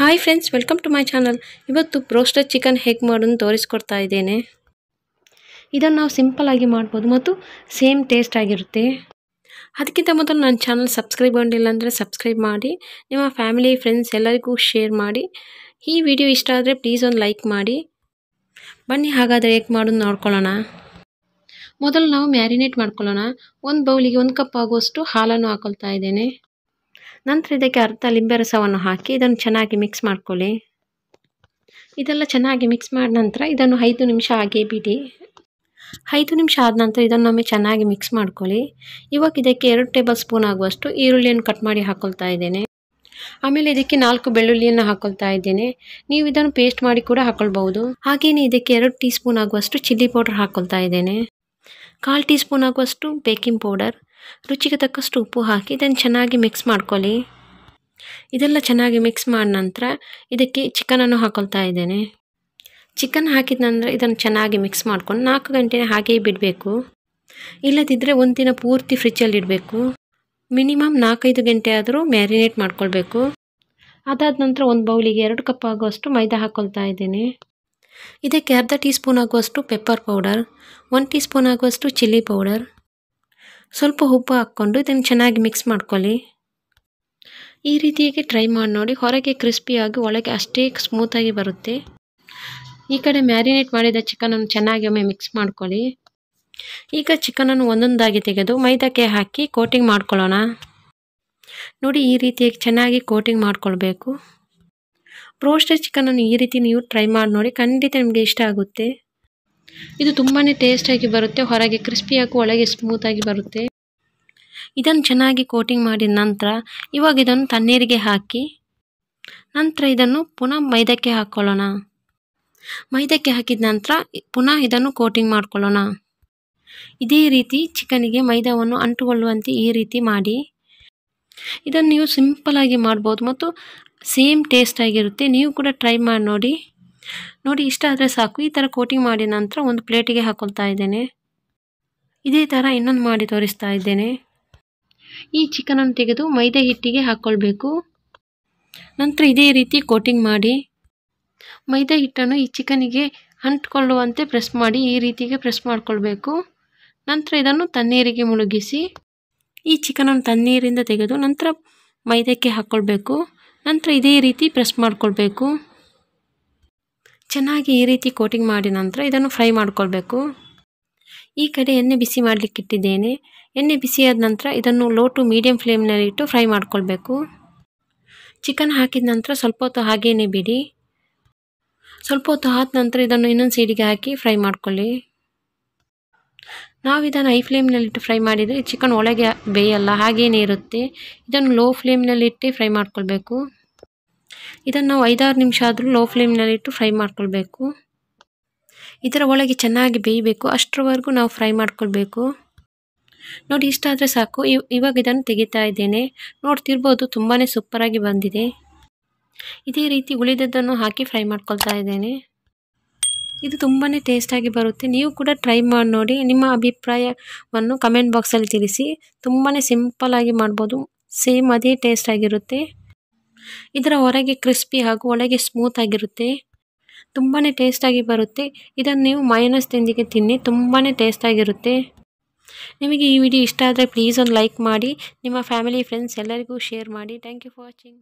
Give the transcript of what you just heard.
hi friends welcome to my channel ಇವತ್ತು broaster chicken ಹೇಗೆ ಮಾಡೋದು ತೋರಿಸ್ಕೊಡ್ತಾ ಇದ್ದೇನೆ ಇದನ್ನು ನಾವು ಸಿಂಪಲ್ಲಾಗಿ ಮಾಡ್ಬೋದು ಮತ್ತು ಸೇಮ್ ಟೇಸ್ಟ್ ಆಗಿರುತ್ತೆ ಅದಕ್ಕಿಂತ ಮೊದಲು ನನ್ನ ಚಾನಲ್ ಸಬ್ಸ್ಕ್ರೈಬ್ ಆಗಿಲ್ಲ ಅಂದರೆ ಸಬ್ಸ್ಕ್ರೈಬ್ ಮಾಡಿ ನಿಮ್ಮ ಫ್ಯಾಮಿಲಿ ಫ್ರೆಂಡ್ಸ್ ಎಲ್ಲರಿಗೂ ಶೇರ್ ಮಾಡಿ ಈ ವಿಡಿಯೋ ಇಷ್ಟ ಆದರೆ ಪ್ಲೀಸ್ ಒಂದು ಲೈಕ್ ಮಾಡಿ ಬನ್ನಿ ಹಾಗಾದರೆ ಹೇಗೆ ಮಾಡೋದು ನೋಡ್ಕೊಳ್ಳೋಣ ಮೊದಲು ನಾವು ಮ್ಯಾರಿನೇಟ್ ಮಾಡ್ಕೊಳ್ಳೋಣ ಒಂದು ಬೌಲಿಗೆ ಒಂದು ಕಪ್ ಆಗುವಷ್ಟು ಹಾಲನ್ನು ಹಾಕೊಳ್ತಾ ಇದ್ದೇನೆ ನಂತರ ಇದಕ್ಕೆ ಅರ್ಧ ಲಿಂಬೆ ರಸವನ್ನು ಹಾಕಿ ಇದನ್ನು ಚೆನ್ನಾಗಿ ಮಿಕ್ಸ್ ಮಾಡ್ಕೊಳ್ಳಿ ಇದೆಲ್ಲ ಚೆನ್ನಾಗಿ ಮಿಕ್ಸ್ ಮಾಡಿದ ನಂತರ ಇದನ್ನು ಐದು ನಿಮಿಷ ಹಾಗೆ ಬಿಡಿ ಐದು ನಿಮಿಷ ಆದ ನಂತರ ಇದನ್ನೊಮ್ಮೆ ಚೆನ್ನಾಗಿ ಮಿಕ್ಸ್ ಮಾಡ್ಕೊಳ್ಳಿ ಇವಾಗ ಇದಕ್ಕೆ ಎರಡು ಟೇಬಲ್ ಸ್ಪೂನ್ ಆಗುವಷ್ಟು ಈರುಳ್ಳಿಯನ್ನು ಕಟ್ ಮಾಡಿ ಹಾಕೊಳ್ತಾ ಇದ್ದೇನೆ ಆಮೇಲೆ ಇದಕ್ಕೆ ನಾಲ್ಕು ಬೆಳ್ಳುಳ್ಳಿಯನ್ನು ಹಾಕೊಳ್ತಾ ಇದ್ದೇನೆ ನೀವು ಇದನ್ನು ಪೇಸ್ಟ್ ಮಾಡಿ ಕೂಡ ಹಾಕೊಳ್ಬಹುದು ಹಾಗೆಯೇ ಇದಕ್ಕೆ ಎರಡು ಟೀ ಸ್ಪೂನ್ ಆಗುವಷ್ಟು ಚಿಲ್ಲಿ ಪೌಡರ್ ಹಾಕೊಳ್ತಾ ಇದ್ದೇನೆ ಕಾಲು ಟೀ ಸ್ಪೂನ್ ಆಗುವಷ್ಟು ಬೇಕಿಂಗ್ ಪೌಡರ್ ರುಚಿಗೆ ತಕ್ಕಷ್ಟು ಉಪ್ಪು ಹಾಕಿ ಇದನ್ನು ಚೆನ್ನಾಗಿ ಮಿಕ್ಸ್ ಮಾಡ್ಕೊಳ್ಳಿ ಇದೆಲ್ಲ ಚೆನ್ನಾಗಿ ಮಿಕ್ಸ್ ಮಾಡ ನಂತರ ಇದಕ್ಕೆ ಚಿಕನನ್ನು ಹಾಕೊಳ್ತಾ ಇದ್ದೇನೆ ಚಿಕನ್ ಹಾಕಿದ ನಂತರ ಇದನ್ನು ಚೆನ್ನಾಗಿ ಮಿಕ್ಸ್ ಮಾಡ್ಕೊಂಡು ನಾಲ್ಕು ಗಂಟೆ ಹಾಗೆ ಬಿಡಬೇಕು ಇಲ್ಲದಿದ್ದರೆ ಒಂದು ದಿನ ಪೂರ್ತಿ ಫ್ರಿಜ್ಜಲ್ಲಿ ಇಡಬೇಕು ಮಿನಿಮಮ್ ನಾಲ್ಕೈದು ಗಂಟೆ ಆದರೂ ಮ್ಯಾರಿನೇಟ್ ಮಾಡ್ಕೊಳ್ಬೇಕು ಅದಾದ ನಂತರ ಒಂದು ಬೌಲಿಗೆ ಎರಡು ಕಪ್ ಆಗುವಷ್ಟು ಮೈದಾ ಹಾಕ್ಕೊಳ್ತಾ ಇದ್ದೀನಿ ಇದಕ್ಕೆ ಅರ್ಧ ಟೀ ಸ್ಪೂನ್ ಆಗುವಷ್ಟು pepper powder one teaspoon ಆಗುವಷ್ಟು ಚಿಲ್ಲಿ ಪೌಡರ್ ಸ್ವಲ್ಪ ಉಪ್ಪು ಹಾಕ್ಕೊಂಡು ಇದನ್ನು ಚೆನ್ನಾಗಿ ಮಿಕ್ಸ್ ಮಾಡ್ಕೊಳ್ಳಿ ಈ ರೀತಿಯಾಗಿ ಟ್ರೈ ಮಾಡಿ ನೋಡಿ ಹೊರಗೆ ಕ್ರಿಸ್ಪಿಯಾಗಿ ಒಳಗೆ ಅಷ್ಟೇ ಸ್ಮೂತಾಗಿ ಬರುತ್ತೆ ಈ ಕಡೆ ಮ್ಯಾರಿನೇಟ್ ಮಾಡಿದ ಚಿಕನನ್ನು ಚೆನ್ನಾಗಿ ಒಮ್ಮೆ ಮಿಕ್ಸ್ ಮಾಡ್ಕೊಳ್ಳಿ ಈಗ ಚಿಕನನ್ನು ಒಂದೊಂದಾಗಿ ತೆಗೆದು ಮೈದಾಕ್ಕೆ ಹಾಕಿ ಕೋಟಿಂಗ್ ಮಾಡ್ಕೊಳ್ಳೋಣ ನೋಡಿ ಈ ರೀತಿಯಾಗಿ ಚೆನ್ನಾಗಿ ಕೋಟಿಂಗ್ ಮಾಡ್ಕೊಳ್ಬೇಕು ರೋಸ್ಟೆಡ್ ಚಿಕನನ್ನು ಈ ರೀತಿ ನೀವು ಟ್ರೈ ಮಾಡಿ ನೋಡಿ ಖಂಡಿತ ನಿಮಗೆ ಇಷ್ಟ ಆಗುತ್ತೆ ಇದು ತುಂಬಾ ಟೇಸ್ಟಾಗಿ ಬರುತ್ತೆ ಹೊರಗೆ ಕ್ರಿಸ್ಪಿಯಾಗೂ ಒಳಗೆ ಸ್ಮೂತಾಗಿ ಬರುತ್ತೆ ಇದನ್ನು ಚೆನ್ನಾಗಿ ಕೋಟಿಂಗ್ ಮಾಡಿದ ನಂತರ ಇವಾಗ ಇದನ್ನು ತಣ್ಣೀರಿಗೆ ಹಾಕಿ ನಂತರ ಇದನ್ನು ಪುನಃ ಮೈದಕ್ಕೆ ಹಾಕ್ಕೊಳ್ಳೋಣ ಮೈದಕ್ಕೆ ಹಾಕಿದ ನಂತರ ಪುನಃ ಇದನ್ನು ಕೋಟಿಂಗ್ ಮಾಡ್ಕೊಳ್ಳೋಣ ಇದೇ ರೀತಿ ಚಿಕನಿಗೆ ಮೈದಾವನ್ನು ಅಂಟುಕೊಳ್ಳುವಂತೆ ಈ ರೀತಿ ಮಾಡಿ ಇದನ್ನು ನೀವು ಆಗಿ ಮಾಡ್ಬೋದು ಮತ್ತು ಸೇಮ್ ಟೇಸ್ಟ್ ಆಗಿರುತ್ತೆ ನೀವು ಕೂಡ ಟ್ರೈ ಮಾಡಿ ನೋಡಿ ನೋಡಿ ಇಷ್ಟ ಆದರೆ ಸಾಕು ಈ ಥರ ಕೋಟಿಂಗ್ ಮಾಡಿದ ನಂತರ ಒಂದು ಪ್ಲೇಟಿಗೆ ಹಾಕೊಳ್ತಾ ಇದ್ದೇನೆ ಇದೇ ಥರ ಇನ್ನೊಂದು ಮಾಡಿ ತೋರಿಸ್ತಾ ಇದ್ದೇನೆ ಈ ಚಿಕನನ್ನು ತೆಗೆದು ಮೈದಾ ಹಿಟ್ಟಿಗೆ ಹಾಕ್ಕೊಳ್ಬೇಕು ನಂತರ ಇದೇ ರೀತಿ ಕೋಟಿಂಗ್ ಮಾಡಿ ಮೈದಾ ಹಿಟ್ಟನ್ನು ಈ ಚಿಕನಿಗೆ ಅಂಟ್ಕೊಳ್ಳುವಂತೆ ಪ್ರೆಸ್ ಮಾಡಿ ಈ ರೀತಿಗೆ ಪ್ರೆಸ್ ಮಾಡಿಕೊಳ್ಬೇಕು ನಂತರ ಇದನ್ನು ತಣ್ಣೀರಿಗೆ ಮುಳುಗಿಸಿ ಈ ಚಿಕನನ್ನು ತಣ್ಣೀರಿಂದ ತೆಗೆದು ನಂತರ ಮೈದಕ್ಕೆ ಹಾಕ್ಕೊಳ್ಬೇಕು ನಂತರ ಇದೇ ರೀತಿ ಪ್ರೆಸ್ ಮಾಡಿಕೊಳ್ಬೇಕು ಚೆನ್ನಾಗಿ ಈ ರೀತಿ ಕೋಟಿಂಗ್ ಮಾಡಿ ನಂತರ ಇದನ್ನು ಫ್ರೈ ಮಾಡಿಕೊಳ್ಬೇಕು ಈ ಕಡೆ ಎಣ್ಣೆ ಬಿಸಿ ಇಟ್ಟಿದ್ದೇನೆ ಎಣ್ಣೆ ಬಿಸಿಯಾದ ನಂತರ ಇದನ್ನು ಲೋ ಟು ಮೀಡಿಯಂ ಫ್ಲೇಮ್ನಲ್ಲಿ ಇಟ್ಟು ಫ್ರೈ ಮಾಡಿಕೊಳ್ಬೇಕು ಚಿಕನ್ ಹಾಕಿದ ನಂತರ ಸ್ವಲ್ಪ ಹೊತ್ತು ಹಾಗೇನೆ ಬಿಡಿ ಸ್ವಲ್ಪ ಹೊತ್ತು ಆದ ನಂತರ ಇದನ್ನು ಇನ್ನೊಂದು ಸೈಡಿಗೆ ಹಾಕಿ ಫ್ರೈ ಮಾಡ್ಕೊಳ್ಳಿ ನಾವು ಇದನ್ನು ಐ ಫ್ಲೇಮ್ನಲ್ಲಿಟ್ಟು ಫ್ರೈ ಮಾಡಿದರೆ ಚಿಕನ್ ಒಳಗೆ ಬೇಯಲ್ಲ ಹಾಗೇನೇ ಇರುತ್ತೆ ಇದನ್ನು ಲೋ ಫ್ಲೇಮ್ನಲ್ಲಿಟ್ಟು ಫ್ರೈ ಮಾಡ್ಕೊಳ್ಬೇಕು ಇದನ್ನು ನಾವು ಐದಾರು ನಿಮಿಷ ಆದರೂ ಲೋ ಫ್ಲೇಮ್ನಲ್ಲಿಟ್ಟು ಫ್ರೈ ಮಾಡ್ಕೊಳ್ಬೇಕು ಇದರ ಒಳಗೆ ಚೆನ್ನಾಗಿ ಬೇಯಬೇಕು ಅಷ್ಟರವರೆಗೂ ನಾವು ಫ್ರೈ ಮಾಡ್ಕೊಳ್ಬೇಕು ನೋಡಿ ಇಷ್ಟ ಆದರೆ ಸಾಕು ಇವಾಗ ಇದನ್ನು ತೆಗಿತಾ ಇದ್ದೇನೆ ನೋಡ್ತಿರ್ಬೋದು ತುಂಬಾ ಸೂಪರಾಗಿ ಬಂದಿದೆ ಇದೇ ರೀತಿ ಉಳಿದದ್ದನ್ನು ಹಾಕಿ ಫ್ರೈ ಮಾಡ್ಕೊಳ್ತಾ ಇದ್ದೇನೆ ಇದು ತುಂಬಾ ಟೇಸ್ಟಾಗಿ ಬರುತ್ತೆ ನೀವು ಕೂಡ ಟ್ರೈ ಮಾಡಿ ನೋಡಿ ನಿಮ್ಮ ಅಭಿಪ್ರಾಯವನ್ನು ಕಮೆಂಟ್ ಬಾಕ್ಸಲ್ಲಿ ತಿಳಿಸಿ ತುಂಬಾ ಸಿಂಪಲ್ಲಾಗಿ ಮಾಡ್ಬೋದು ಸೇಮ್ ಅದೇ ಟೇಸ್ಟಾಗಿರುತ್ತೆ ಇದರ ಹೊರಗೆ ಕ್ರಿಸ್ಪಿ ಹಾಗೂ ಒಳಗೆ ಸ್ಮೂತ್ ಆಗಿರುತ್ತೆ ತುಂಬಾ ಟೇಸ್ಟಾಗಿ ಬರುತ್ತೆ ಇದನ್ನು ನೀವು ಮೈನಸ್ ತಿಂದಿಗೆ ತಿನ್ನಿ ತುಂಬಾ ಟೇಸ್ಟಾಗಿರುತ್ತೆ ನಿಮಗೆ ಈ ವಿಡಿಯೋ ಇಷ್ಟ ಆದರೆ ಪ್ಲೀಸ್ ಒಂದು ಲೈಕ್ ಮಾಡಿ ನಿಮ್ಮ ಫ್ಯಾಮಿಲಿ ಫ್ರೆಂಡ್ಸ್ ಎಲ್ಲರಿಗೂ ಶೇರ್ ಮಾಡಿ ಥ್ಯಾಂಕ್ ಯು ಫಾರ್ ವಾಚಿಂಗ್